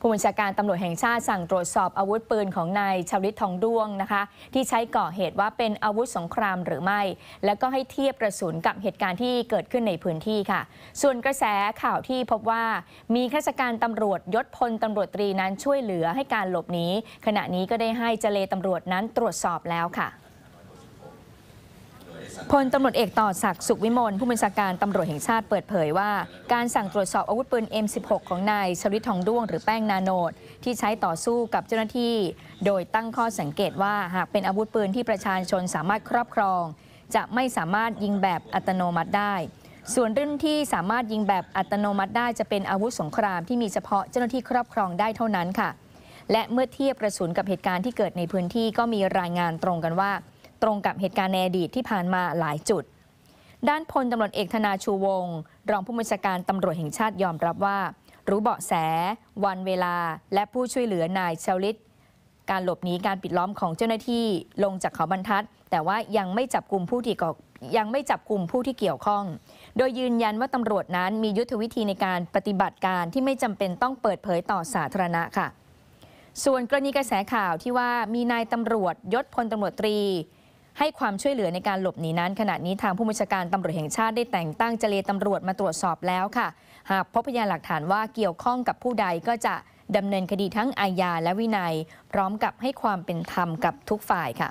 ผู้บัญชาการตำรวจแห่งชาติสั่งตรวจสอบอาวุธปืนของนายชาวลิตทองด้วงนะคะ ที่ใช้ก่อเหตุว่าเป็นอาวุธสงครามหรือไม่ แล้วก็ให้เทียบกระสุนกับเหตุการณ์ที่เกิดขึ้นในพื้นที่ค่ะ ส่วนกระแสข่าวที่พบว่ามีข้าราชการตำรวจยศพลตำรวจตรีนั้นช่วยเหลือให้การหลบหนีขณะนี้ก็ได้ให้เจเลตำรวจนั้นตรวจสอบแล้วค่ะพลตำรวจเอกต่อศักดิ์สุขวิมลผู้บัญชาการตำรวจแห่งชาติเปิดเผยว่า การสั่งตรวจสอบอาวุธปืน M16 ของนายชลิตทองด้วงหรือแป้งนาโนดที่ใช้ต่อสู้กับเจ้าหน้าที่ โดยตั้งข้อสังเกตว่าหากเป็นอาวุธปืนที่ประชาชนสามารถครอบครอง จะไม่สามารถยิงแบบอัตโนมัติได้ ส่วนรุ่นที่สามารถยิงแบบอัตโนมัติได้จะเป็นอาวุธสงครามที่มีเฉพาะเจ้าหน้าที่ครอบครองได้เท่านั้นค่ะ และเมื่อเทียบกระสุนกับเหตุการณ์ที่เกิดในพื้นที่ก็มีรายงานตรงกันว่าตรงกับเหตุการณ์ในอดีตที่ผ่านมาหลายจุด ด้านพลตำรวจเอกธนาชูวงศ์รองผู้บัญชาการตำรวจแห่งชาติยอมรับว่า รู้เบาะแส วันเวลา และผู้ช่วยเหลือนายเชลลิต การหลบหนีการปิดล้อมของเจ้าหน้าที่ลงจากเขาบรรทัด แต่ว่ายังไม่จับกลุ่มผู้ที่ก่อยังไม่จับกลุ่มผู้ที่เกี่ยวข้อง โดยยืนยันว่าตำรวจนั้นมียุทธวิธีในการปฏิบัติการที่ไม่จำเป็นต้องเปิดเผยต่อสาธารณะค่ะ ส่วนกรณีกระแสข่าวที่ว่า มีนายตำรวจยศพลตำรวจตรีให้ความช่วยเหลือในการหลบหนีนั้น ขณะนี้ทางผู้บัญชาการตำรวจแห่งชาติได้แต่งตั้งเจเลตำรวจมาตรวจสอบแล้วค่ะ หากพบพยานหลักฐานว่าเกี่ยวข้องกับผู้ใดก็จะดำเนินคดีทั้งอาญาและวินัย พร้อมกับให้ความเป็นธรรมกับทุกฝ่ายค่ะ